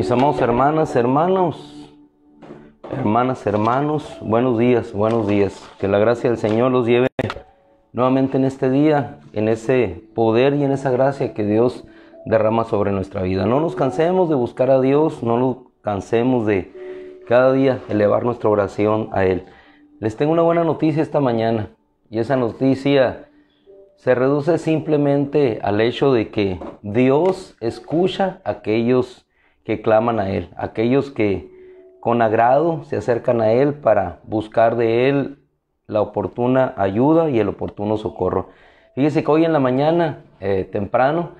Mis amados hermanas, hermanos, hermanas, hermanos, buenos días, buenos días. Que la gracia del Señor los lleve nuevamente en este día, en ese poder y en esa gracia que Dios derrama sobre nuestra vida. No nos cansemos de buscar a Dios, no nos cansemos de cada día elevar nuestra oración a Él. Les tengo una buena noticia esta mañana y esa noticia se reduce simplemente al hecho de que Dios escucha a aquellos claman a Él, aquellos que con agrado se acercan a Él para buscar de Él la oportuna ayuda y el oportuno socorro. Fíjese que hoy en la mañana, eh, temprano,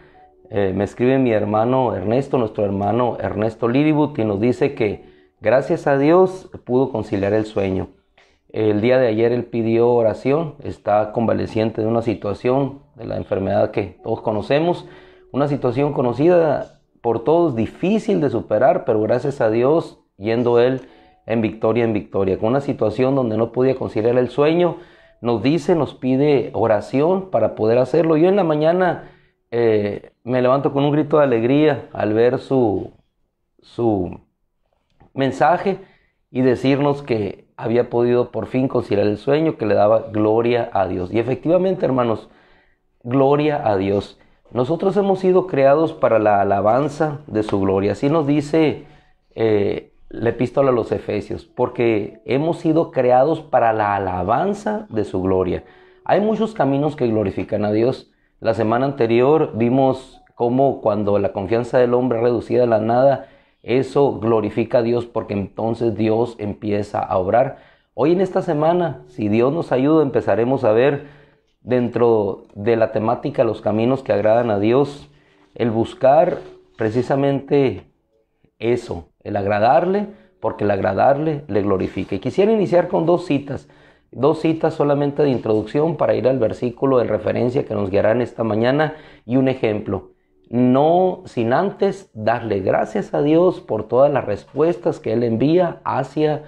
eh, me escribe mi hermano Ernesto, nuestro hermano Ernesto Lilibut, y nos dice que gracias a Dios pudo conciliar el sueño. El día de ayer él pidió oración, está convaleciente de una situación, de la enfermedad que todos conocemos, una situación conocida por todos difícil de superar, pero gracias a Dios yendo él en victoria en victoria, con una situación donde no podía conciliar el sueño, nos dice, nos pide oración para poder hacerlo. Yo en la mañana eh, me levanto con un grito de alegría al ver su, su mensaje y decirnos que había podido por fin conciliar el sueño que le daba gloria a Dios. Y efectivamente, hermanos, gloria a Dios. Nosotros hemos sido creados para la alabanza de su gloria. Así nos dice eh, la epístola a los Efesios, porque hemos sido creados para la alabanza de su gloria. Hay muchos caminos que glorifican a Dios. La semana anterior vimos cómo cuando la confianza del hombre es reducida a la nada, eso glorifica a Dios porque entonces Dios empieza a obrar. Hoy en esta semana, si Dios nos ayuda, empezaremos a ver dentro de la temática los caminos que agradan a Dios, el buscar precisamente eso, el agradarle, porque el agradarle le glorifica. quisiera iniciar con dos citas, dos citas solamente de introducción para ir al versículo de referencia que nos guiarán esta mañana y un ejemplo. No sin antes darle gracias a Dios por todas las respuestas que Él envía hacia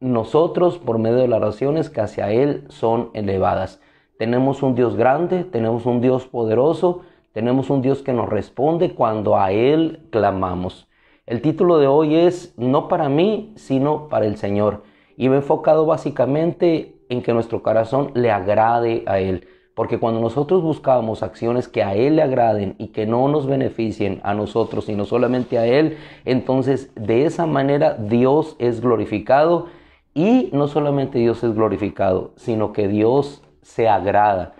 nosotros por medio de las oraciones que hacia Él son elevadas. Tenemos un Dios grande, tenemos un Dios poderoso, tenemos un Dios que nos responde cuando a Él clamamos. El título de hoy es No para mí, sino para el Señor. Y me he enfocado básicamente en que nuestro corazón le agrade a Él. Porque cuando nosotros buscamos acciones que a Él le agraden y que no nos beneficien a nosotros, sino solamente a Él, entonces de esa manera Dios es glorificado. Y no solamente Dios es glorificado, sino que Dios se agrada.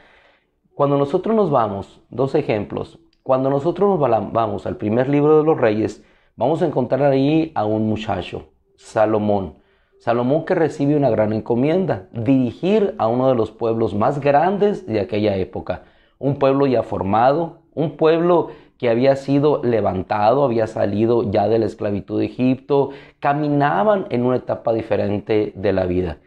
Cuando nosotros nos vamos, dos ejemplos, cuando nosotros nos vamos al primer libro de los reyes, vamos a encontrar ahí a un muchacho, Salomón. Salomón que recibe una gran encomienda, dirigir a uno de los pueblos más grandes de aquella época, un pueblo ya formado, un pueblo que había sido levantado, había salido ya de la esclavitud de Egipto, caminaban en una etapa diferente de la vida.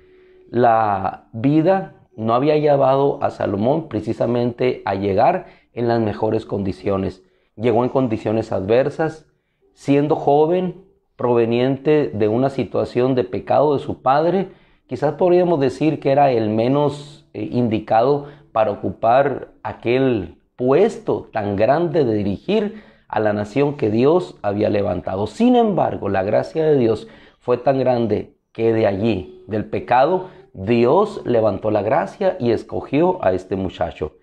La vida no había llevado a Salomón precisamente a llegar en las mejores condiciones. Llegó en condiciones adversas, siendo joven, proveniente de una situación de pecado de su padre, quizás podríamos decir que era el menos eh, indicado para ocupar aquel puesto tan grande de dirigir a la nación que Dios había levantado. Sin embargo, la gracia de Dios fue tan grande que de allí, del pecado, Dios levantó la gracia y escogió a este muchacho.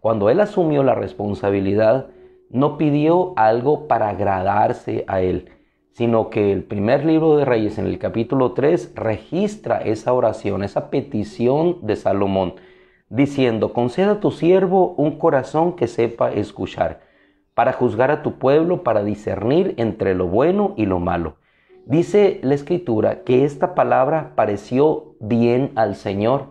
Cuando él asumió la responsabilidad, no pidió algo para agradarse a él, sino que el primer libro de Reyes en el capítulo 3 registra esa oración, esa petición de Salomón, diciendo, conceda a tu siervo un corazón que sepa escuchar, para juzgar a tu pueblo, para discernir entre lo bueno y lo malo. Dice la escritura que esta palabra pareció bien al Señor.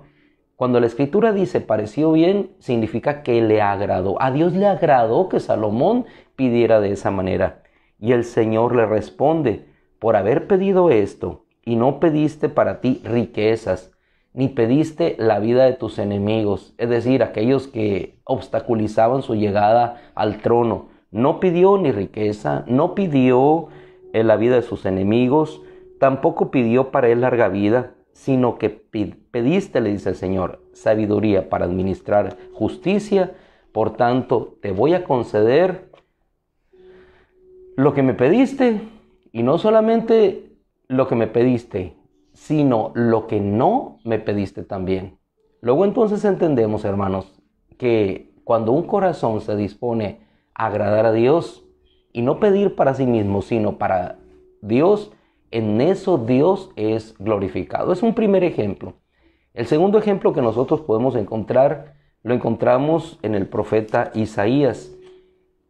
Cuando la escritura dice pareció bien, significa que le agradó. A Dios le agradó que Salomón pidiera de esa manera. Y el Señor le responde, por haber pedido esto, y no pediste para ti riquezas, ni pediste la vida de tus enemigos, es decir, aquellos que obstaculizaban su llegada al trono. No pidió ni riqueza, no pidió en la vida de sus enemigos, tampoco pidió para él larga vida, sino que pediste, le dice el Señor, sabiduría para administrar justicia, por tanto te voy a conceder lo que me pediste, y no solamente lo que me pediste, sino lo que no me pediste también. Luego entonces entendemos, hermanos, que cuando un corazón se dispone a agradar a Dios, y no pedir para sí mismo, sino para Dios, en eso Dios es glorificado. Es un primer ejemplo. El segundo ejemplo que nosotros podemos encontrar lo encontramos en el profeta Isaías.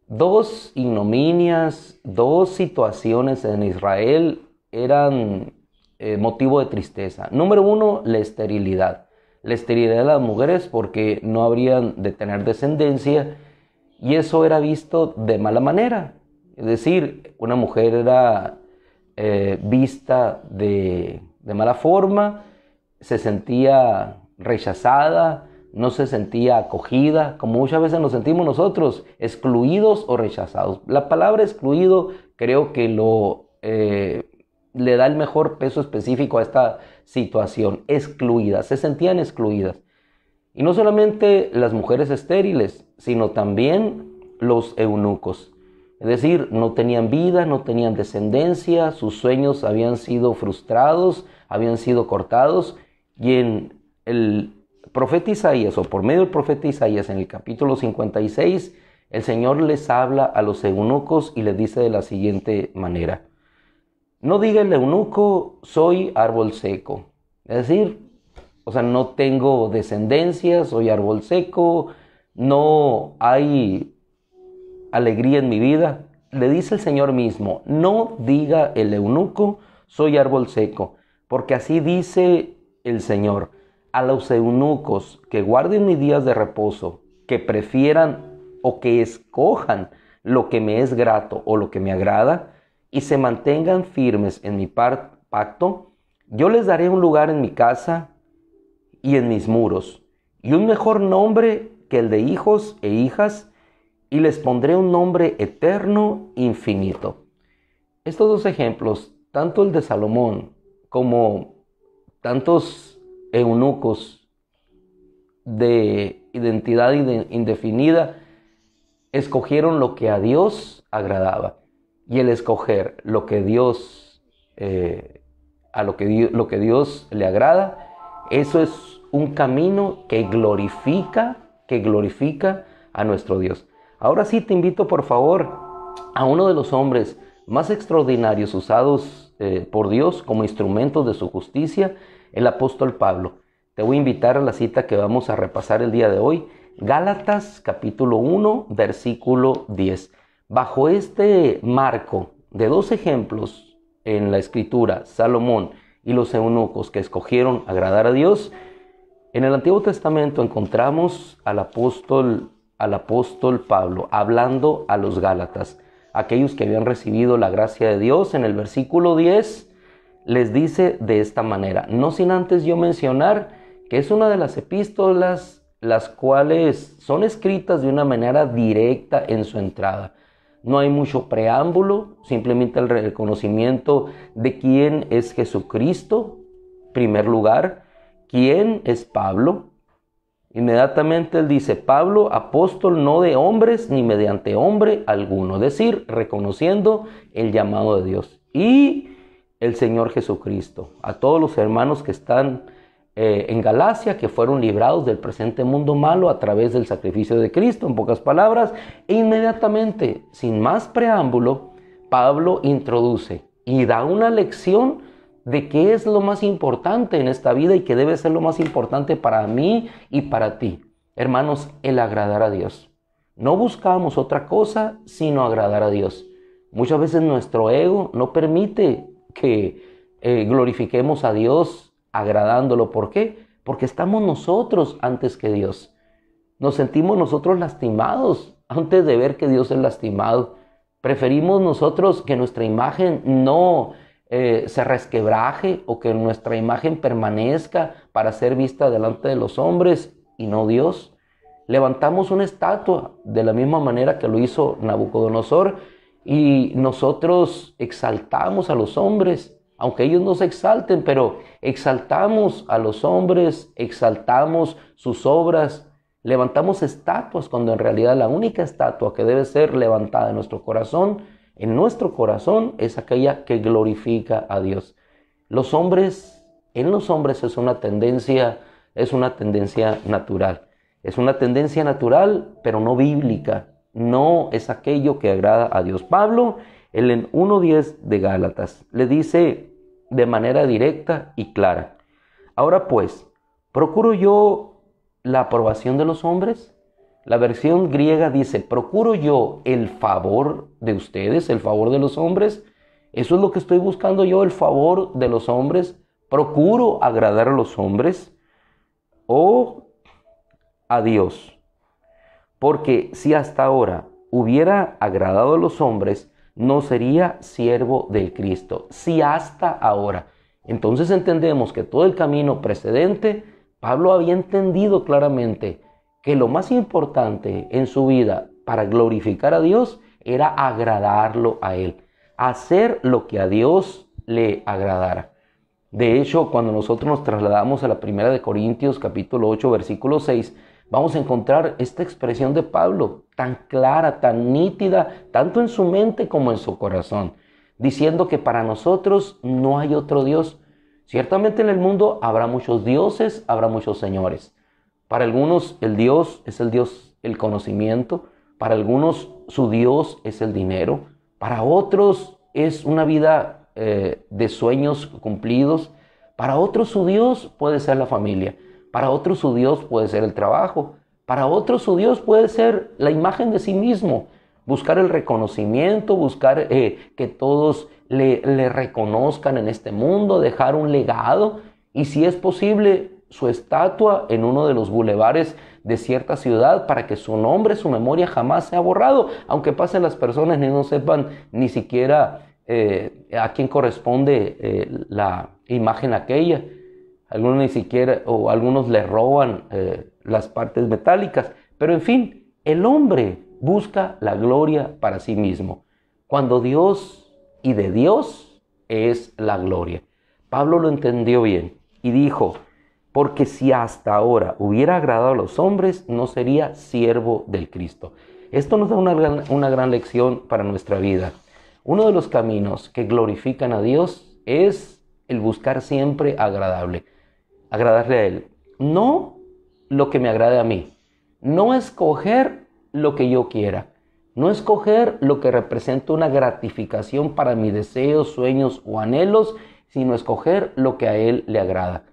Dos ignominias, dos situaciones en Israel eran eh, motivo de tristeza. Número uno, la esterilidad. La esterilidad de las mujeres porque no habrían de tener descendencia y eso era visto de mala manera. Es decir, una mujer era eh, vista de, mala forma, se sentía rechazada, no se sentía acogida, como muchas veces nos sentimos nosotros, excluidos o rechazados. La palabra excluido creo que lo eh, le da el mejor peso específico a esta situación. Excluidas, se sentían excluidas. Y no solamente las mujeres estériles, sino también los eunucos. Es decir, no tenían vida, no tenían descendencia, sus sueños habían sido frustrados, habían sido cortados. Y en el profeta Isaías, o por medio del profeta Isaías, en el capítulo 56, el Señor les habla a los eunucos y les dice de la siguiente manera. No diga el eunuco, soy árbol seco. Es decir, o sea, no tengo descendencia, soy árbol seco, no hay alegría en mi vida. Le dice el Señor mismo, no diga el eunuco, soy árbol seco, porque así dice el Señor, a los eunucos que guarden mis días de reposo, que prefieran o que escojan lo que me es grato o lo que me agrada, y se mantengan firmes en mi pacto, yo les daré un lugar en mi casa y en mis muros, y un mejor nombre que el de hijos e hijas y les pondré un nombre eterno infinito. Estos dos ejemplos, tanto el de Salomón como tantos eunucos de identidad indefinida, escogieron lo que a Dios agradaba. Y el escoger lo que Dios, eh, a lo que, lo que Dios le agrada, eso es un camino que glorifica, que glorifica a nuestro Dios. Ahora sí te invito por favor a uno de los hombres más extraordinarios usados eh, por Dios como instrumento de su justicia, el apóstol Pablo. Te voy a invitar a la cita que vamos a repasar el día de hoy, Gálatas capítulo 1, versículo 10. Bajo este marco de dos ejemplos en la escritura, Salomón y los eunucos que escogieron agradar a Dios, en el Antiguo Testamento encontramos al apóstol al apóstol Pablo, hablando a los Gálatas, aquellos que habían recibido la gracia de Dios, en el versículo 10 les dice de esta manera, no sin antes yo mencionar que es una de las epístolas las cuales son escritas de una manera directa en su entrada. No hay mucho preámbulo, simplemente el reconocimiento de quién es Jesucristo, primer lugar, quién es Pablo, Inmediatamente él dice, Pablo, apóstol no de hombres ni mediante hombre alguno, es decir, reconociendo el llamado de Dios y el Señor Jesucristo, a todos los hermanos que están eh, en Galacia, que fueron librados del presente mundo malo a través del sacrificio de Cristo, en pocas palabras, e inmediatamente, sin más preámbulo, Pablo introduce y da una lección de qué es lo más importante en esta vida y qué debe ser lo más importante para mí y para ti. Hermanos, el agradar a Dios. No buscamos otra cosa sino agradar a Dios. Muchas veces nuestro ego no permite que eh, glorifiquemos a Dios agradándolo. ¿Por qué? Porque estamos nosotros antes que Dios. Nos sentimos nosotros lastimados antes de ver que Dios es lastimado. Preferimos nosotros que nuestra imagen no eh, se resquebraje o que nuestra imagen permanezca para ser vista delante de los hombres y no Dios. Levantamos una estatua de la misma manera que lo hizo Nabucodonosor y nosotros exaltamos a los hombres, aunque ellos no se exalten, pero exaltamos a los hombres, exaltamos sus obras, levantamos estatuas cuando en realidad la única estatua que debe ser levantada en nuestro corazón en nuestro corazón es aquella que glorifica a Dios. Los hombres, en los hombres es una tendencia, es una tendencia natural. Es una tendencia natural, pero no bíblica. No es aquello que agrada a Dios. Pablo, en 1.10 de Gálatas, le dice de manera directa y clara. Ahora pues, ¿procuro yo la aprobación de los hombres? La versión griega dice, procuro yo el favor de ustedes, el favor de los hombres. Eso es lo que estoy buscando yo, el favor de los hombres. Procuro agradar a los hombres o a Dios. Porque si hasta ahora hubiera agradado a los hombres, no sería siervo del Cristo. Si hasta ahora. Entonces entendemos que todo el camino precedente, Pablo había entendido claramente que lo más importante en su vida para glorificar a Dios era agradarlo a Él, hacer lo que a Dios le agradara. De hecho, cuando nosotros nos trasladamos a la primera de Corintios capítulo 8 versículo 6, vamos a encontrar esta expresión de Pablo tan clara, tan nítida, tanto en su mente como en su corazón, diciendo que para nosotros no hay otro Dios. Ciertamente en el mundo habrá muchos dioses, habrá muchos señores, para algunos el Dios es el Dios el conocimiento, para algunos su Dios es el dinero, para otros es una vida eh, de sueños cumplidos, para otros su Dios puede ser la familia, para otros su Dios puede ser el trabajo, para otros su Dios puede ser la imagen de sí mismo, buscar el reconocimiento, buscar eh, que todos le reconozcan en este mundo, dejar un legado y si es posible su estatua en uno de los bulevares de cierta ciudad para que su nombre, su memoria jamás sea borrado, aunque pasen las personas y no sepan ni siquiera eh, a quién corresponde eh, la imagen aquella. Algunos ni siquiera, o algunos le roban eh, las partes metálicas. Pero en fin, el hombre busca la gloria para sí mismo, cuando Dios y de Dios es la gloria. Pablo lo entendió bien y dijo, porque si hasta ahora hubiera agradado a los hombres, no sería siervo del Cristo. Esto nos da una gran, una gran lección para nuestra vida. Uno de los caminos que glorifican a Dios es el buscar siempre agradable, agradarle a Él. No lo que me agrade a mí, no escoger lo que yo quiera, no escoger lo que representa una gratificación para mis deseos, sueños o anhelos, sino escoger lo que a Él le agrada.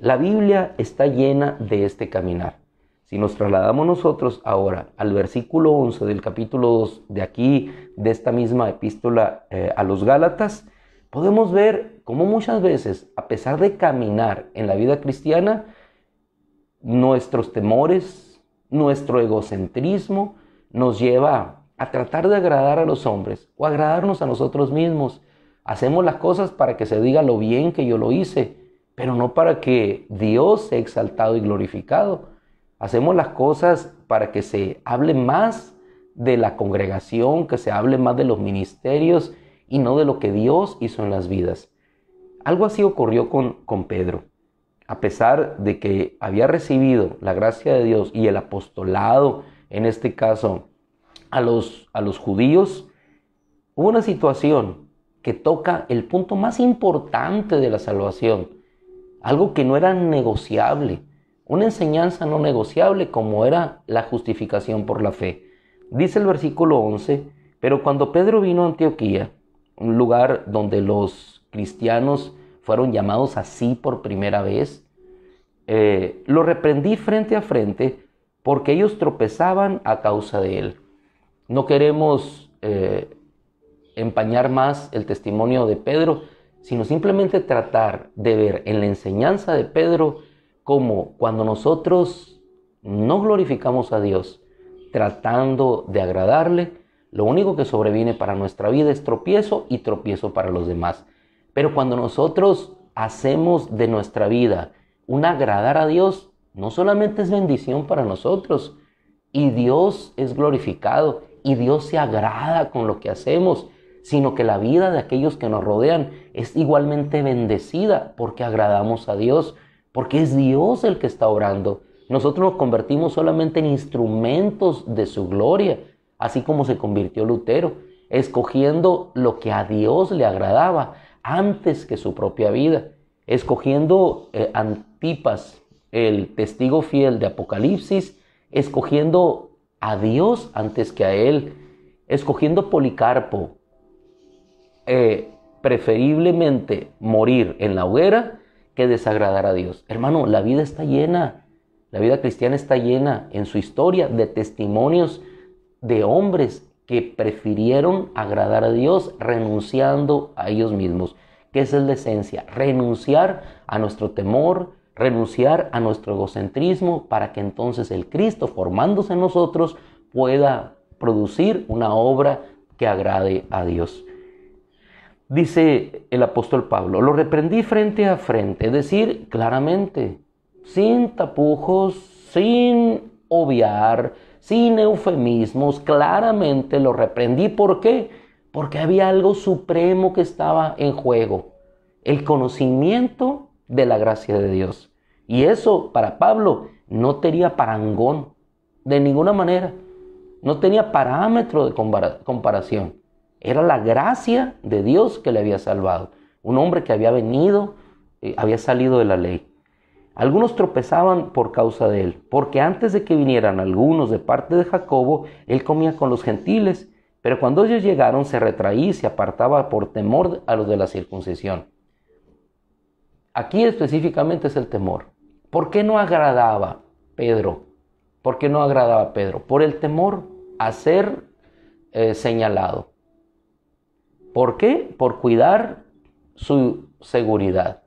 La Biblia está llena de este caminar. Si nos trasladamos nosotros ahora al versículo 11 del capítulo 2 de aquí, de esta misma epístola eh, a los Gálatas, podemos ver cómo muchas veces, a pesar de caminar en la vida cristiana, nuestros temores, nuestro egocentrismo nos lleva a tratar de agradar a los hombres o agradarnos a nosotros mismos. Hacemos las cosas para que se diga lo bien que yo lo hice, pero no para que Dios sea exaltado y glorificado. Hacemos las cosas para que se hable más de la congregación, que se hable más de los ministerios y no de lo que Dios hizo en las vidas. Algo así ocurrió con, Pedro. A pesar de que había recibido la gracia de Dios y el apostolado, en este caso a los, a los judíos, hubo una situación que toca el punto más importante de la salvación algo que no era negociable, una enseñanza no negociable como era la justificación por la fe. Dice el versículo 11, pero cuando Pedro vino a Antioquía, un lugar donde los cristianos fueron llamados así por primera vez, eh, lo reprendí frente a frente porque ellos tropezaban a causa de él. No queremos eh, empañar más el testimonio de Pedro, sino simplemente tratar de ver en la enseñanza de Pedro cómo cuando nosotros no glorificamos a Dios tratando de agradarle, lo único que sobreviene para nuestra vida es tropiezo y tropiezo para los demás. Pero cuando nosotros hacemos de nuestra vida un agradar a Dios, no solamente es bendición para nosotros, y Dios es glorificado, y Dios se agrada con lo que hacemos sino que la vida de aquellos que nos rodean es igualmente bendecida porque agradamos a Dios, porque es Dios el que está orando. Nosotros nos convertimos solamente en instrumentos de su gloria, así como se convirtió Lutero, escogiendo lo que a Dios le agradaba antes que su propia vida, escogiendo eh, Antipas, el testigo fiel de Apocalipsis, escogiendo a Dios antes que a él, escogiendo Policarpo, eh, preferiblemente morir en la hoguera que desagradar a Dios. Hermano, la vida está llena, la vida cristiana está llena en su historia de testimonios de hombres que prefirieron agradar a Dios renunciando a ellos mismos. Que es la esencia, renunciar a nuestro temor, renunciar a nuestro egocentrismo para que entonces el Cristo formándose en nosotros pueda producir una obra que agrade a Dios dice el apóstol Pablo, lo reprendí frente a frente, es decir, claramente, sin tapujos, sin obviar, sin eufemismos, claramente lo reprendí. ¿Por qué? Porque había algo supremo que estaba en juego, el conocimiento de la gracia de Dios. Y eso para Pablo no tenía parangón, de ninguna manera, no tenía parámetro de comparación. Era la gracia de Dios que le había salvado. Un hombre que había venido, eh, había salido de la ley. Algunos tropezaban por causa de él, porque antes de que vinieran algunos de parte de Jacobo, él comía con los gentiles, pero cuando ellos llegaron se retraía y se apartaba por temor a los de la circuncisión. Aquí específicamente es el temor. ¿Por qué no agradaba Pedro? ¿Por qué no agradaba Pedro? Por el temor a ser eh, señalado. ¿Por qué? Por cuidar su seguridad.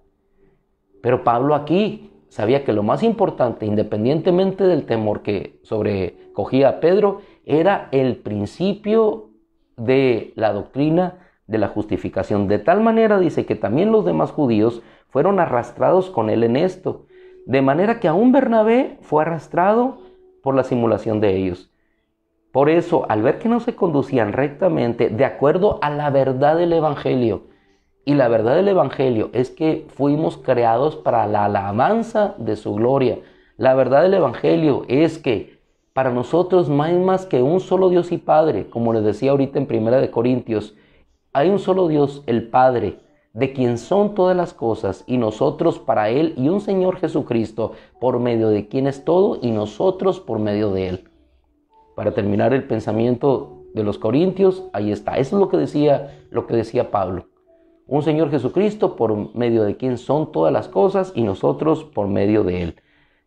Pero Pablo aquí sabía que lo más importante, independientemente del temor que sobrecogía a Pedro, era el principio de la doctrina de la justificación. De tal manera dice que también los demás judíos fueron arrastrados con él en esto. De manera que aún Bernabé fue arrastrado por la simulación de ellos. Por eso, al ver que no se conducían rectamente de acuerdo a la verdad del Evangelio, y la verdad del Evangelio es que fuimos creados para la alabanza de su gloria. La verdad del Evangelio es que para nosotros no hay más que un solo Dios y Padre, como les decía ahorita en Primera de Corintios, hay un solo Dios, el Padre, de quien son todas las cosas, y nosotros para Él, y un Señor Jesucristo, por medio de quien es todo, y nosotros por medio de Él para terminar el pensamiento de los corintios, ahí está. Eso es lo que decía, lo que decía Pablo. Un Señor Jesucristo por medio de quien son todas las cosas y nosotros por medio de Él.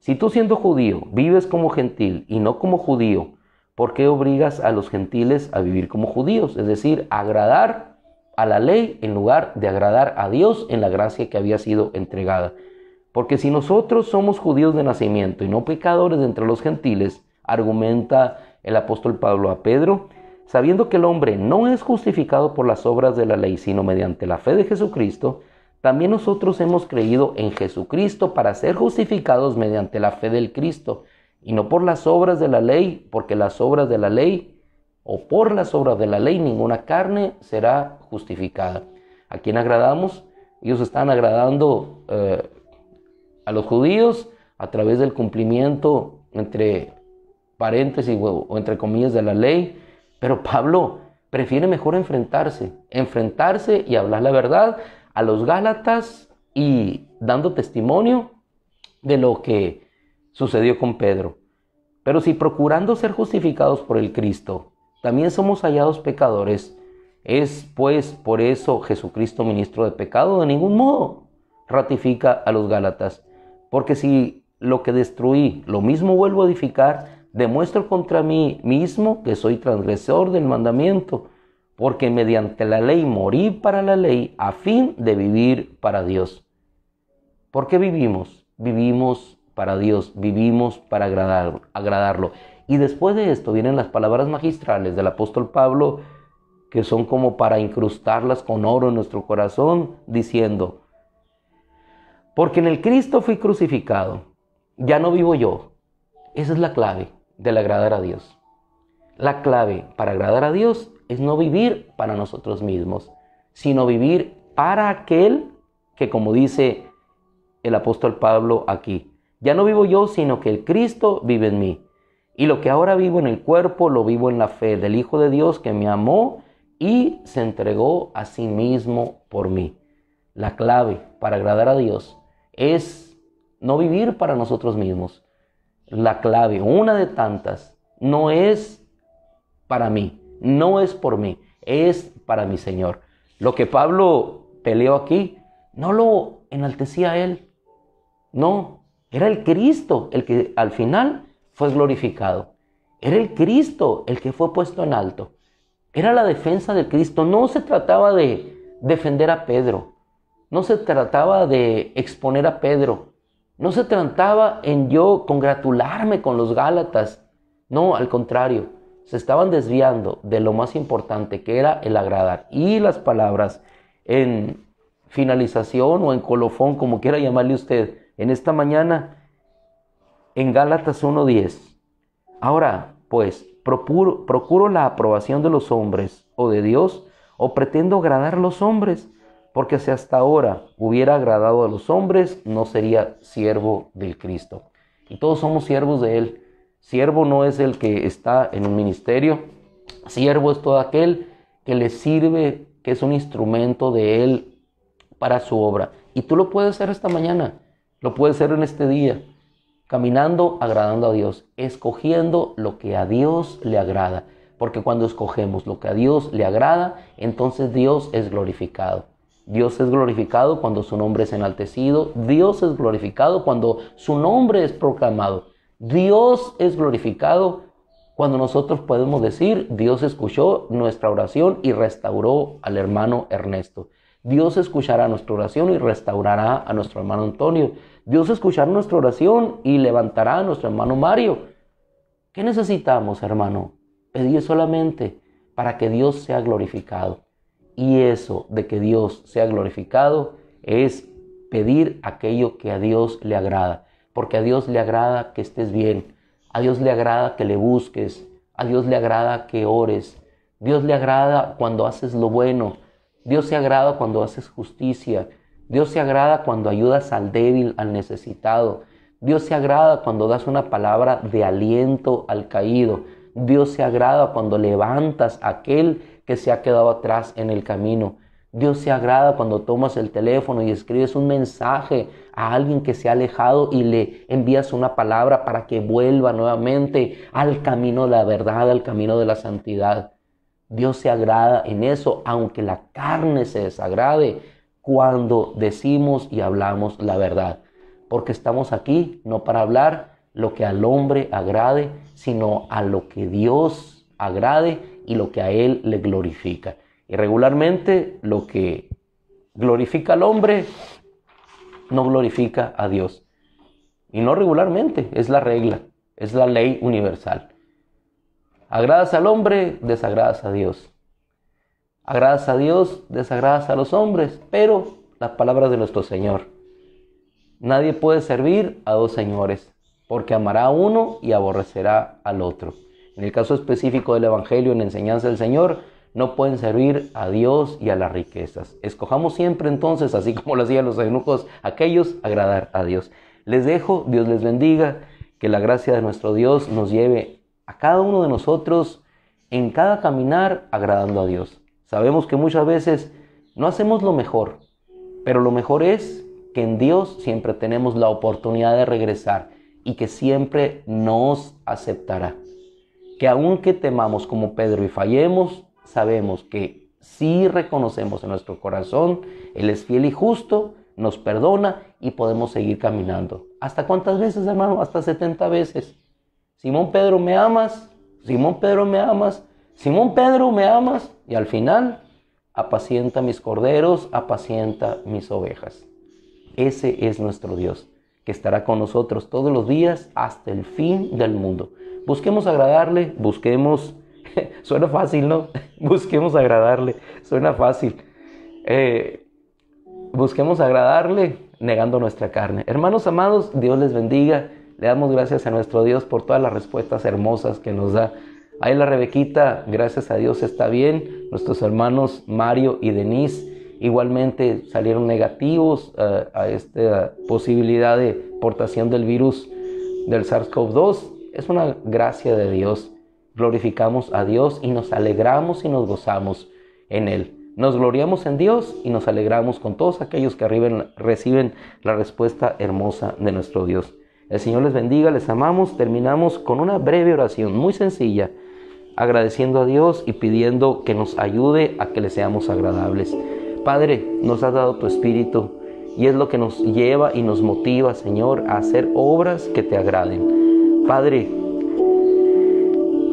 Si tú siendo judío vives como gentil y no como judío, ¿por qué obligas a los gentiles a vivir como judíos? Es decir, agradar a la ley en lugar de agradar a Dios en la gracia que había sido entregada. Porque si nosotros somos judíos de nacimiento y no pecadores entre los gentiles, argumenta el apóstol Pablo a Pedro, sabiendo que el hombre no es justificado por las obras de la ley, sino mediante la fe de Jesucristo, también nosotros hemos creído en Jesucristo para ser justificados mediante la fe del Cristo, y no por las obras de la ley, porque las obras de la ley, o por las obras de la ley, ninguna carne será justificada. ¿A quién agradamos? Ellos están agradando eh, a los judíos a través del cumplimiento entre paréntesis o, entre comillas de la ley, pero Pablo prefiere mejor enfrentarse, enfrentarse y hablar la verdad a los Gálatas y dando testimonio de lo que sucedió con Pedro. Pero si procurando ser justificados por el Cristo, también somos hallados pecadores, ¿es pues por eso Jesucristo ministro de pecado? De ningún modo, ratifica a los Gálatas, porque si lo que destruí, lo mismo vuelvo a edificar, demuestro contra mí mismo que soy transgresor del mandamiento, porque mediante la ley morí para la ley a fin de vivir para Dios. ¿Por qué vivimos? Vivimos para Dios, vivimos para agradarlo. Y después de esto vienen las palabras magistrales del apóstol Pablo, que son como para incrustarlas con oro en nuestro corazón, diciendo, porque en el Cristo fui crucificado, ya no vivo yo. Esa es la clave del agradar a Dios. La clave para agradar a Dios es no vivir para nosotros mismos, sino vivir para aquel que, como dice el apóstol Pablo aquí, ya no vivo yo, sino que el Cristo vive en mí. Y lo que ahora vivo en el cuerpo, lo vivo en la fe del Hijo de Dios que me amó y se entregó a sí mismo por mí. La clave para agradar a Dios es no vivir para nosotros mismos, la clave, una de tantas, no es para mí, no es por mí, es para mi Señor. Lo que Pablo peleó aquí, no lo enaltecía él, no, era el Cristo el que al final fue glorificado, era el Cristo el que fue puesto en alto, era la defensa del Cristo, no se trataba de defender a Pedro, no se trataba de exponer a Pedro, no se trataba en yo congratularme con los Gálatas, no, al contrario, se estaban desviando de lo más importante que era el agradar. Y las palabras en finalización o en colofón, como quiera llamarle usted, en esta mañana, en Gálatas 1.10. Ahora, pues, procuro, procuro la aprobación de los hombres o de Dios o pretendo agradar a los hombres porque si hasta ahora hubiera agradado a los hombres, no sería siervo del Cristo. Y todos somos siervos de Él. Siervo no es el que está en un ministerio, siervo es todo aquel que le sirve, que es un instrumento de Él para su obra. Y tú lo puedes hacer esta mañana, lo puedes hacer en este día, caminando, agradando a Dios, escogiendo lo que a Dios le agrada. Porque cuando escogemos lo que a Dios le agrada, entonces Dios es glorificado. Dios es glorificado cuando su nombre es enaltecido. Dios es glorificado cuando su nombre es proclamado. Dios es glorificado cuando nosotros podemos decir, Dios escuchó nuestra oración y restauró al hermano Ernesto. Dios escuchará nuestra oración y restaurará a nuestro hermano Antonio. Dios escuchará nuestra oración y levantará a nuestro hermano Mario. ¿Qué necesitamos, hermano? Pedir solamente para que Dios sea glorificado. Y eso de que Dios sea glorificado es pedir aquello que a Dios le agrada. Porque a Dios le agrada que estés bien. A Dios le agrada que le busques. A Dios le agrada que ores. Dios le agrada cuando haces lo bueno. Dios se agrada cuando haces justicia. Dios se agrada cuando ayudas al débil, al necesitado. Dios se agrada cuando das una palabra de aliento al caído. Dios se agrada cuando levantas a aquel que se ha quedado atrás en el camino. Dios se agrada cuando tomas el teléfono y escribes un mensaje a alguien que se ha alejado y le envías una palabra para que vuelva nuevamente al camino de la verdad, al camino de la santidad. Dios se agrada en eso, aunque la carne se desagrade cuando decimos y hablamos la verdad. Porque estamos aquí no para hablar lo que al hombre agrade, sino a lo que Dios agrade y lo que a Él le glorifica. Y regularmente lo que glorifica al hombre no glorifica a Dios. Y no regularmente, es la regla, es la ley universal. Agradas al hombre, desagradas a Dios. Agradas a Dios, desagradas a los hombres, pero las palabras de nuestro Señor. Nadie puede servir a dos señores, porque amará a uno y aborrecerá al otro. En el caso específico del Evangelio, en enseñanza del Señor, no pueden servir a Dios y a las riquezas. Escojamos siempre entonces, así como lo hacían los eunucos, aquellos agradar a Dios. Les dejo, Dios les bendiga, que la gracia de nuestro Dios nos lleve a cada uno de nosotros en cada caminar agradando a Dios. Sabemos que muchas veces no hacemos lo mejor, pero lo mejor es que en Dios siempre tenemos la oportunidad de regresar y que siempre nos aceptará que aunque temamos como Pedro y fallemos, sabemos que si reconocemos en nuestro corazón, Él es fiel y justo, nos perdona y podemos seguir caminando. ¿Hasta cuántas veces, hermano? Hasta 70 veces. Simón Pedro, ¿me amas? Simón Pedro, ¿me amas? Simón Pedro, ¿me amas? Y al final, apacienta mis corderos, apacienta mis ovejas. Ese es nuestro Dios, que estará con nosotros todos los días hasta el fin del mundo. Busquemos agradarle, busquemos, suena fácil, ¿no? busquemos agradarle, suena fácil. Eh, busquemos agradarle negando nuestra carne. Hermanos amados, Dios les bendiga. Le damos gracias a nuestro Dios por todas las respuestas hermosas que nos da. Ahí la Rebequita, gracias a Dios está bien. Nuestros hermanos Mario y Denise igualmente salieron negativos eh, a esta posibilidad de portación del virus del SARS-CoV-2 es una gracia de Dios. Glorificamos a Dios y nos alegramos y nos gozamos en Él. Nos gloriamos en Dios y nos alegramos con todos aquellos que reciben la respuesta hermosa de nuestro Dios. El Señor les bendiga, les amamos. Terminamos con una breve oración muy sencilla, agradeciendo a Dios y pidiendo que nos ayude a que le seamos agradables. Padre, nos has dado tu espíritu y es lo que nos lleva y nos motiva, Señor, a hacer obras que te agraden. Padre,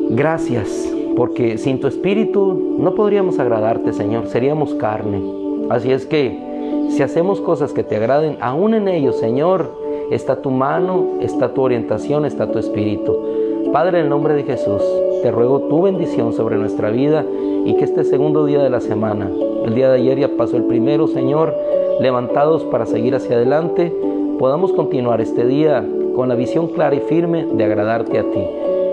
gracias, porque sin tu espíritu no podríamos agradarte, Señor, seríamos carne. Así es que si hacemos cosas que te agraden, aún en ellos, Señor, está tu mano, está tu orientación, está tu espíritu. Padre, en el nombre de Jesús, te ruego tu bendición sobre nuestra vida y que este segundo día de la semana, el día de ayer ya pasó el primero, Señor, levantados para seguir hacia adelante, podamos continuar este día con la visión clara y firme de agradarte a ti.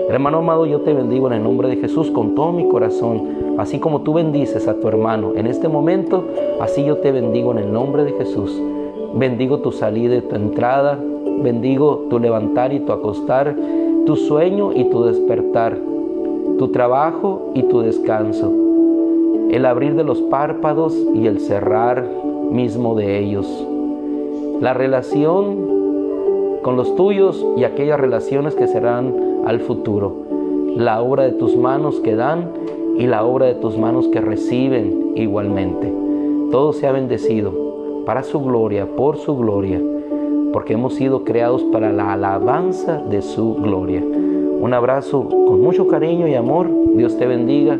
Hermano amado, yo te bendigo en el nombre de Jesús con todo mi corazón. Así como tú bendices a tu hermano en este momento, así yo te bendigo en el nombre de Jesús. Bendigo tu salida y tu entrada. Bendigo tu levantar y tu acostar, tu sueño y tu despertar, tu trabajo y tu descanso, el abrir de los párpados y el cerrar mismo de ellos, la relación con los tuyos y aquellas relaciones que serán al futuro. La obra de tus manos que dan y la obra de tus manos que reciben igualmente. Todo sea bendecido para su gloria, por su gloria, porque hemos sido creados para la alabanza de su gloria. Un abrazo con mucho cariño y amor. Dios te bendiga.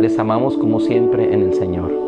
Les amamos como siempre en el Señor.